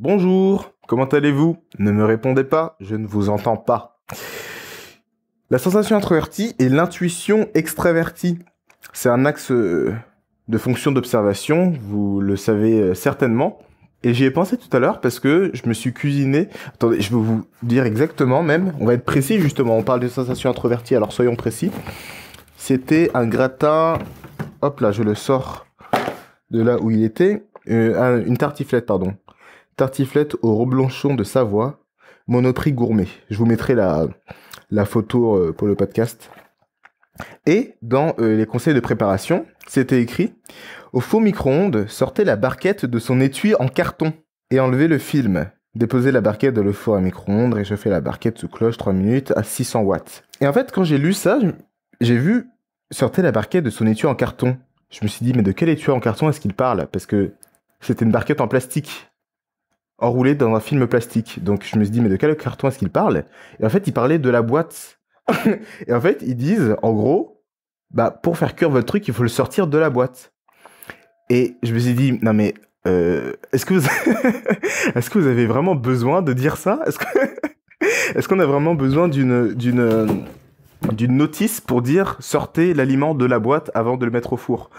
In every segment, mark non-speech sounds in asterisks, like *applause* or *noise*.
Bonjour, comment allez-vous Ne me répondez pas, je ne vous entends pas. La sensation introvertie et l'intuition extravertie. C'est un axe euh, de fonction d'observation, vous le savez euh, certainement. Et j'y ai pensé tout à l'heure parce que je me suis cuisiné. Attendez, je vais vous dire exactement même. On va être précis justement. On parle de sensation introvertie, alors soyons précis. C'était un gratin. Hop là, je le sors de là où il était. Euh, une tartiflette, pardon tartiflette au reblanchon de Savoie, monoprix gourmet. Je vous mettrai la, photo euh, pour le podcast. Et dans euh, les conseils de préparation, c'était écrit Au faux micro-ondes, sortez la barquette de son étui en carton et enlevez le film. Déposez la barquette dans le four à micro-ondes, réchauffez la barquette sous cloche 3 minutes à 600 watts. Et en fait, quand j'ai lu ça, j'ai vu sortez la barquette de son étui en carton. Je me suis dit, mais de quel étui en carton est-ce qu'il parle Parce que c'était une barquette en plastique enroulé dans un film plastique. Donc je me suis dit, mais de quel carton est-ce qu'il parle Et en fait, il parlait de la boîte. *laughs* et en fait, ils disent, en gros, bah, pour faire cuire votre truc, il faut le sortir de la boîte. Et je me suis dit, non mais, euh, *laughs* est-ce que, vous... avez vraiment besoin de dire ça *laughs* Est-ce qu'on est a vraiment besoin d'une d'une notice pour dire sortez l'aliment de la boîte avant de le mettre au four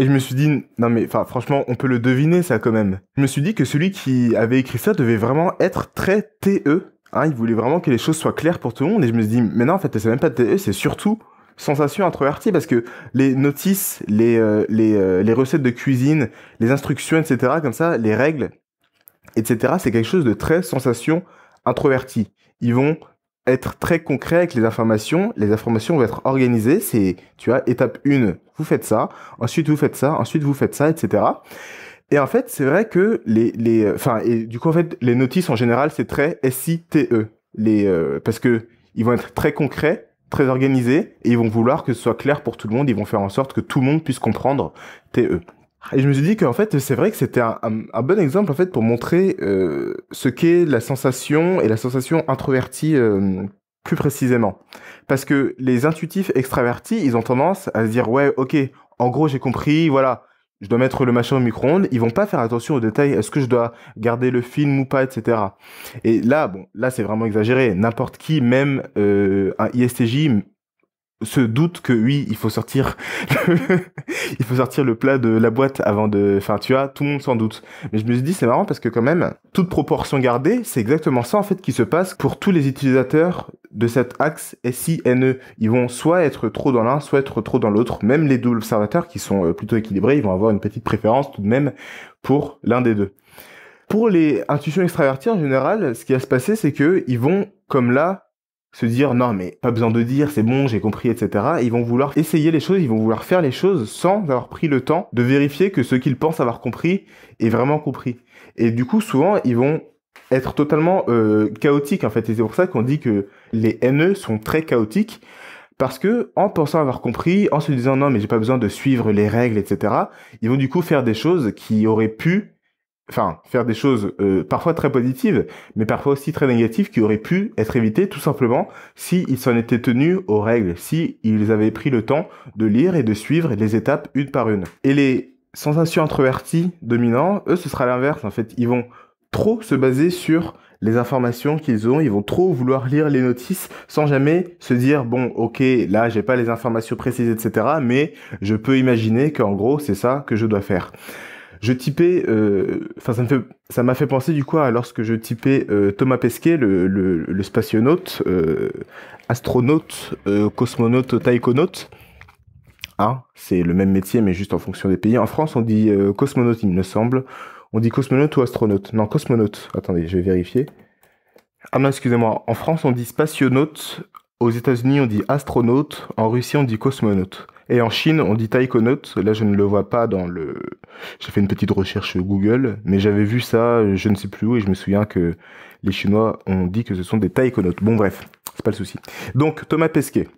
et je me suis dit, non mais enfin franchement, on peut le deviner ça quand même. Je me suis dit que celui qui avait écrit ça devait vraiment être très TE. Hein, il voulait vraiment que les choses soient claires pour tout le monde. Et je me suis dit, mais non en fait, c'est même pas TE, c'est surtout sensation introvertie parce que les notices, les, euh, les, euh, les recettes de cuisine, les instructions, etc., comme ça, les règles, etc., c'est quelque chose de très sensation introvertie. Ils vont être très concret avec les informations. Les informations vont être organisées. C'est, tu as étape 1, vous faites ça. Ensuite, vous faites ça. Ensuite, vous faites ça, etc. Et en fait, c'est vrai que les, enfin, et du coup, en fait, les notices en général, c'est très S-I-T-E. Les, euh, parce que ils vont être très concrets, très organisés, et ils vont vouloir que ce soit clair pour tout le monde. Ils vont faire en sorte que tout le monde puisse comprendre TE. Et je me suis dit qu'en fait, c'est vrai que c'était un, bon exemple en fait pour montrer euh, ce qu'est la sensation et la sensation introvertie euh, plus précisément. Parce que les intuitifs extravertis, ils ont tendance à se dire ouais, ok, en gros j'ai compris, voilà, je dois mettre le machin au micro-ondes, ils vont pas faire attention aux détails, est-ce que je dois garder le film ou pas, etc. Et là, bon, là c'est vraiment exagéré. N'importe qui, même euh, un ISTJ, se doute que oui, il faut sortir, *laughs* il faut sortir le plat de la boîte avant de, enfin tu vois, tout le monde s'en doute. Mais je me suis dit c'est marrant parce que quand même, toute proportion gardée, c'est exactement ça en fait qui se passe pour tous les utilisateurs de cet axe SINE. Ils vont soit être trop dans l'un, soit être trop dans l'autre. Même les deux observateurs qui sont euh, plutôt équilibrés, ils vont avoir une petite préférence tout de même pour l'un des deux. Pour les intuitions extraverties en général, ce qui va se passer, c'est que ils vont, comme là, se dire non mais pas besoin de dire c'est bon j'ai compris etc ils vont vouloir essayer les choses ils vont vouloir faire les choses sans avoir pris le temps de vérifier que ce qu'ils pensent avoir compris est vraiment compris et du coup souvent ils vont être totalement euh, chaotiques en fait et c'est pour ça qu'on dit que les NE sont très chaotiques parce que en pensant avoir compris en se disant non mais j'ai pas besoin de suivre les règles etc ils vont du coup faire des choses qui auraient pu enfin faire des choses euh, parfois très positives, mais parfois aussi très négatives qui auraient pu être évitées tout simplement si ils s'en étaient tenus aux règles, si ils avaient pris le temps de lire et de suivre les étapes une par une. Et les sensations introverties dominantes, eux, ce sera l'inverse en fait. Ils vont trop se baser sur les informations qu'ils ont, ils vont trop vouloir lire les notices sans jamais se dire bon ok là j'ai pas les informations précises etc mais je peux imaginer qu'en gros c'est ça que je dois faire je typais, euh, enfin ça m'a fait penser du coup à lorsque je typais euh, Thomas Pesquet, le, le, spationaute, euh, astronaute, cosmonaute, taïkonaute. Ah, c'est le même métier mais juste en fonction des pays. En France, on dit cosmonaute, il me semble. On dit cosmonaute ou astronaute Non, cosmonaute. Attendez, je vais vérifier. Ah non, excusez-moi. En France, on dit spationaute. Aux États-Unis, on dit astronaute. En Russie, on dit cosmonaute. Et en Chine, on dit taïkonautes, Là, je ne le vois pas dans le. J'ai fait une petite recherche Google, mais j'avais vu ça, je ne sais plus où, et je me souviens que les Chinois ont dit que ce sont des taïkonautes. Bon, bref, c'est pas le souci. Donc, Thomas Pesquet,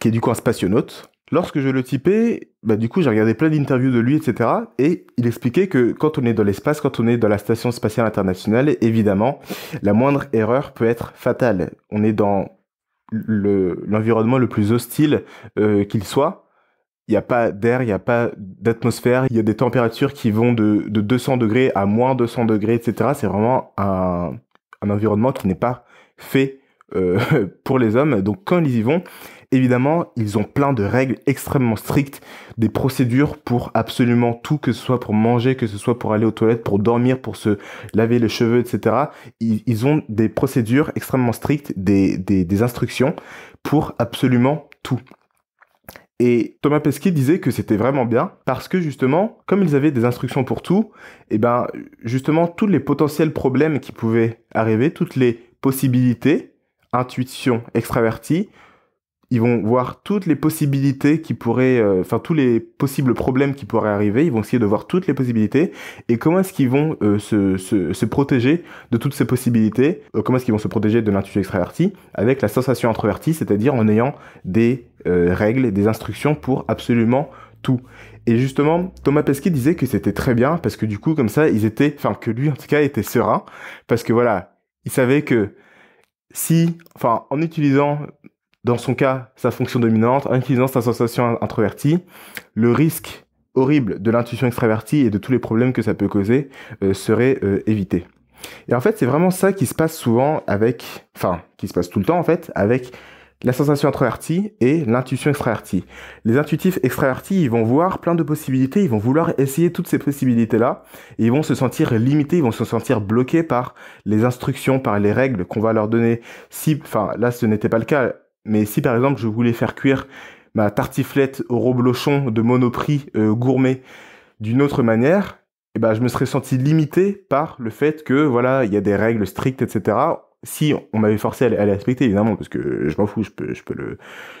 qui est du coup un spationaute. Lorsque je le typais, bah du coup j'ai regardé plein d'interviews de lui, etc. Et il expliquait que quand on est dans l'espace, quand on est dans la station spatiale internationale, évidemment, la moindre erreur peut être fatale. On est dans l'environnement le, plus hostile euh, qu'il soit, il n'y a pas d'air, il n'y a pas d'atmosphère, il y a des températures qui vont de, de 200 degrés à moins 200 degrés, etc. C'est vraiment un, environnement qui n'est pas fait euh, *laughs* pour les hommes. Donc quand ils y vont, Évidemment, ils ont plein de règles extrêmement strictes, des procédures pour absolument tout, que ce soit pour manger, que ce soit pour aller aux toilettes, pour dormir, pour se laver les cheveux, etc. Ils, ont des procédures extrêmement strictes, des, instructions pour absolument tout. Et Thomas Pesquet disait que c'était vraiment bien parce que justement, comme ils avaient des instructions pour tout, et eh ben justement tous les potentiels problèmes qui pouvaient arriver, toutes les possibilités, intuition extravertie, ils vont voir toutes les possibilités qui pourraient, euh, enfin tous les possibles problèmes qui pourraient arriver. Ils vont essayer de voir toutes les possibilités et comment est-ce qu'ils vont euh, se, se, se, protéger de toutes ces possibilités. Euh, comment est-ce qu'ils vont se protéger de l'intuition extravertie avec la sensation introvertie, c'est-à-dire en ayant des règles, des instructions pour absolument tout. Et justement, Thomas Pesquet disait que c'était très bien parce que du coup, comme ça, ils étaient, enfin que lui en tout cas était serein parce que voilà, il savait que si, enfin, en utilisant dans son cas, sa fonction dominante, inclinant sa sensation introvertie, le risque horrible de l'intuition extravertie et de tous les problèmes que ça peut causer euh, serait euh, évité. Et en fait, c'est vraiment ça qui se passe souvent avec, enfin, qui se passe tout le temps en fait, avec la sensation introvertie et l'intuition extravertie. Les intuitifs extravertis, ils vont voir plein de possibilités, ils vont vouloir essayer toutes ces possibilités-là, et ils vont se sentir limités, ils vont se sentir bloqués par les instructions, par les règles qu'on va leur donner. Si, enfin, là, ce n'était pas le cas mais si par exemple je voulais faire cuire ma tartiflette au reblochon de Monoprix euh, gourmet d'une autre manière, eh ben, je me serais senti limité par le fait que voilà, il y a des règles strictes, etc. Si on m'avait forcé à les respecter, évidemment, parce que je m'en fous, je peux, je peux le,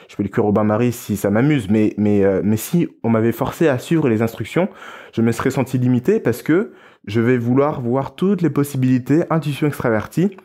je peux le cuire au bain-marie si ça m'amuse, mais, mais, euh, mais si on m'avait forcé à suivre les instructions, je me serais senti limité parce que je vais vouloir voir toutes les possibilités, intuition extravertie,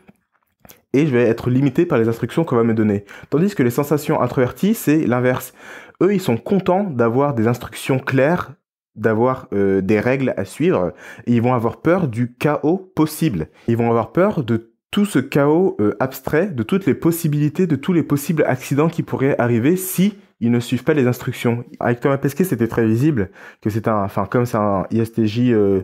et je vais être limité par les instructions qu'on va me donner. Tandis que les sensations introverties, c'est l'inverse. Eux, ils sont contents d'avoir des instructions claires, d'avoir euh, des règles à suivre. Et ils vont avoir peur du chaos possible. Ils vont avoir peur de tout ce chaos euh, abstrait, de toutes les possibilités, de tous les possibles accidents qui pourraient arriver si ils ne suivent pas les instructions. Avec Thomas Pesquet, c'était très visible que c'est un, enfin comme c'est un ISTJ euh,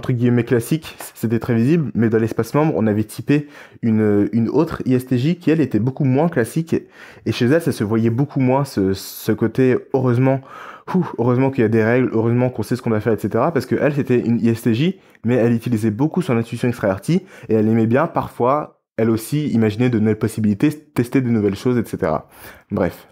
truc, guillemets classique, c'était très visible, mais dans l'espace membre, on avait typé une, une autre ISTJ qui, elle, était beaucoup moins classique, et, chez elle, ça se voyait beaucoup moins, ce, ce côté, heureusement, heureusement qu'il y a des règles, heureusement qu'on sait ce qu'on va faire, etc., parce que elle, c'était une ISTJ, mais elle utilisait beaucoup son intuition extravertie, et elle aimait bien, parfois, elle aussi, imaginer de nouvelles possibilités, tester de nouvelles choses, etc. Bref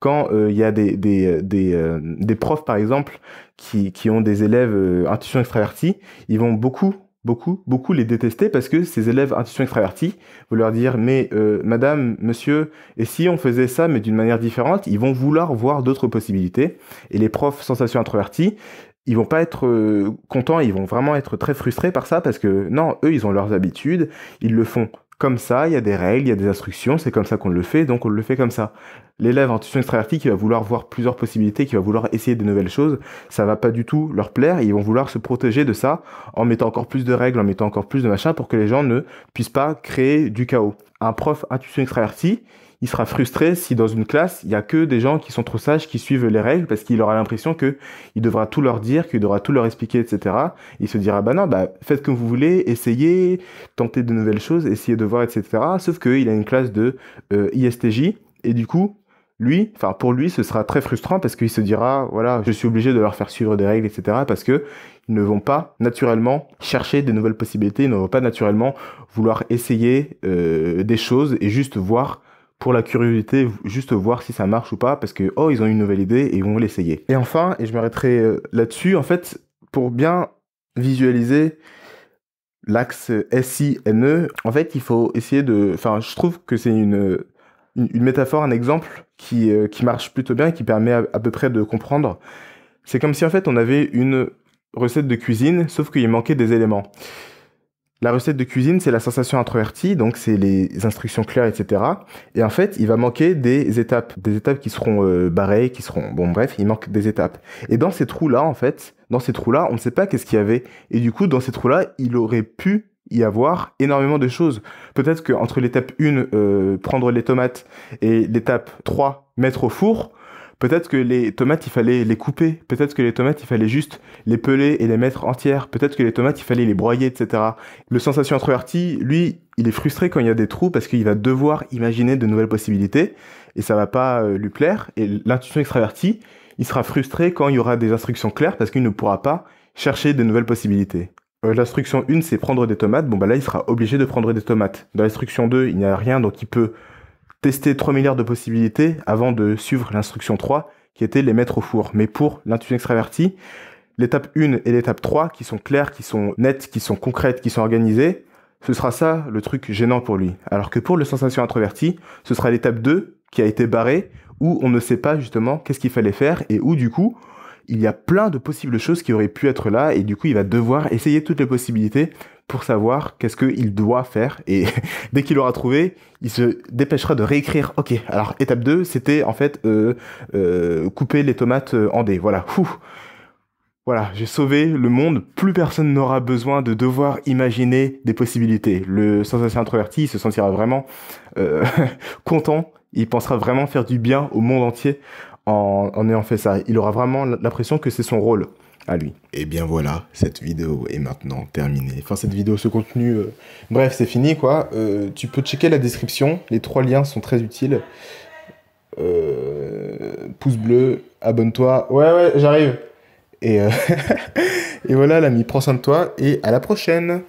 quand euh, il y a des, des, euh, euh, des, profs, par exemple, qui, qui ont des élèves intuition extravertie, ils vont beaucoup, beaucoup, beaucoup les détester parce que ces élèves intuition extravertie vont leur dire Mais madame, monsieur, et si on faisait ça, mais d'une manière différente Ils vont vouloir voir d'autres possibilités. Et les profs sensation introvertie, ils vont pas être contents, ils vont vraiment être très frustrés par ça parce que non, eux, ils ont leurs habitudes, ils le font comme ça, il y a des règles, il y a des instructions, c'est comme ça qu'on le fait, donc on le fait comme ça l'élève intuition extraverti extravertie qui va vouloir voir plusieurs possibilités, qui va vouloir essayer de nouvelles choses, ça va pas du tout leur plaire ils vont vouloir se protéger de ça en mettant encore plus de règles, en mettant encore plus de machins pour que les gens ne puissent pas créer du chaos. Un prof intuition extraverti, extravertie, il sera frustré si dans une classe, il y a que des gens qui sont trop sages, qui suivent les règles, parce qu'il aura l'impression que il devra tout leur dire, qu'il devra tout leur expliquer, etc. Il se dira, bah non, bah, faites comme vous voulez, essayez, tentez de nouvelles choses, essayez de voir, etc. Sauf qu'il a une classe de euh, ISTJ, et du coup, lui, enfin pour lui, ce sera très frustrant parce qu'il se dira, voilà, je suis obligé de leur faire suivre des règles, etc. Parce que ils ne vont pas naturellement chercher des nouvelles possibilités, ils ne vont pas naturellement vouloir essayer euh, des choses et juste voir pour la curiosité, juste voir si ça marche ou pas, parce que oh, ils ont une nouvelle idée et ils vont l'essayer. Et enfin, et je m'arrêterai euh, là-dessus, en fait, pour bien visualiser l'axe SINE, en fait, il faut essayer de, enfin, je trouve que c'est une une, métaphore, un exemple euh, qui, marche plutôt bien et qui permet à, peu près de comprendre. C'est comme si en fait on avait une recette de cuisine, sauf qu'il manquait des éléments. La recette de cuisine, c'est la sensation introvertie, donc c'est les instructions claires, etc. Et en fait, il va manquer des étapes, des étapes qui seront euh, barrées, qui seront bon, bref, il manque des étapes. Et dans ces trous là, en fait, dans ces trous là, on ne sait pas qu'est-ce qu'il y avait. Et du coup, dans ces trous là, il aurait pu y avoir énormément de choses. Peut-être qu'entre l'étape 1, euh, prendre les tomates, et l'étape 3, mettre au four, peut-être que les tomates, il fallait les couper. Peut-être que les tomates, il fallait juste les peler et les mettre entières. Peut-être que les tomates, il fallait les broyer, etc. Le sensation introverti, lui, il est frustré quand il y a des trous parce qu'il va devoir imaginer de nouvelles possibilités et ça va pas euh, lui plaire. Et l'intuition extravertie, il sera frustré quand il y aura des instructions claires parce qu'il ne pourra pas chercher de nouvelles possibilités. Euh, l'instruction 1, c'est prendre des tomates. Bon, bah là, il sera obligé de prendre des tomates. Dans l'instruction 2, il n'y a rien, donc il peut tester 3 milliards de possibilités avant de suivre l'instruction 3, qui était les mettre au four. Mais pour l'intuition extravertie, l'étape 1 et l'étape 3, qui sont claires, qui sont nettes, qui sont concrètes, qui sont organisées, ce sera ça le truc gênant pour lui. Alors que pour le sensation introverti, ce sera l'étape 2 qui a été barrée, où on ne sait pas justement qu'est-ce qu'il fallait faire et où du coup il y a plein de possibles choses qui auraient pu être là et du coup il va devoir essayer toutes les possibilités pour savoir qu'est-ce qu'il doit faire et *laughs* dès qu'il aura trouvé, il se dépêchera de réécrire. Ok, alors étape 2, c'était en fait euh, euh, couper les tomates euh, en dés. Voilà, fou. Voilà, j'ai sauvé le monde. Plus personne n'aura besoin de devoir imaginer des possibilités. Le sensation introverti se sentira vraiment *laughs* content. Il pensera vraiment faire du bien au monde entier en, en ayant fait ça. Il aura vraiment l'impression que c'est son rôle à lui. Et bien voilà, cette vidéo est maintenant terminée. Enfin, cette vidéo, ce contenu, euh, bref, c'est fini quoi. Euh, tu peux checker la description, les trois liens sont très utiles. Euh, pouce bleu, abonne-toi. Ouais, ouais, j'arrive. Et, *laughs* et voilà, l'ami, prends soin de toi et à la prochaine.